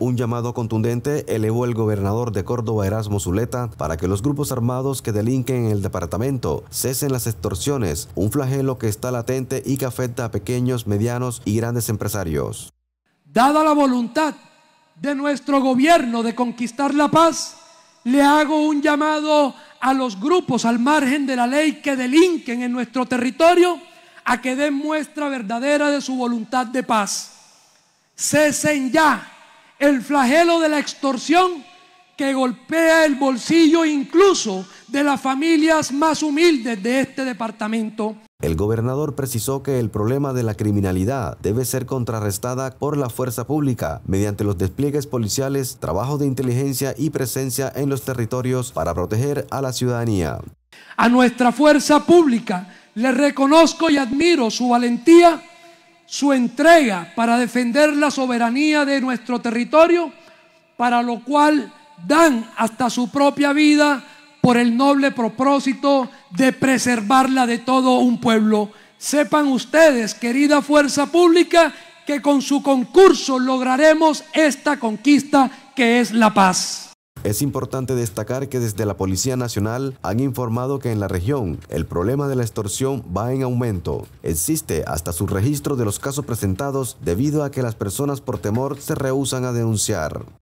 Un llamado contundente elevó el gobernador de Córdoba Erasmo Zuleta para que los grupos armados que delinquen en el departamento cesen las extorsiones, un flagelo que está latente y que afecta a pequeños, medianos y grandes empresarios. Dada la voluntad de nuestro gobierno de conquistar la paz, le hago un llamado a los grupos al margen de la ley que delinquen en nuestro territorio a que den muestra verdadera de su voluntad de paz. Cesen ya el flagelo de la extorsión que golpea el bolsillo incluso de las familias más humildes de este departamento. El gobernador precisó que el problema de la criminalidad debe ser contrarrestada por la fuerza pública mediante los despliegues policiales, trabajo de inteligencia y presencia en los territorios para proteger a la ciudadanía. A nuestra fuerza pública le reconozco y admiro su valentía su entrega para defender la soberanía de nuestro territorio, para lo cual dan hasta su propia vida por el noble propósito de preservarla de todo un pueblo. Sepan ustedes, querida fuerza pública, que con su concurso lograremos esta conquista que es la paz. Es importante destacar que desde la Policía Nacional han informado que en la región el problema de la extorsión va en aumento. Existe hasta su registro de los casos presentados debido a que las personas por temor se rehusan a denunciar.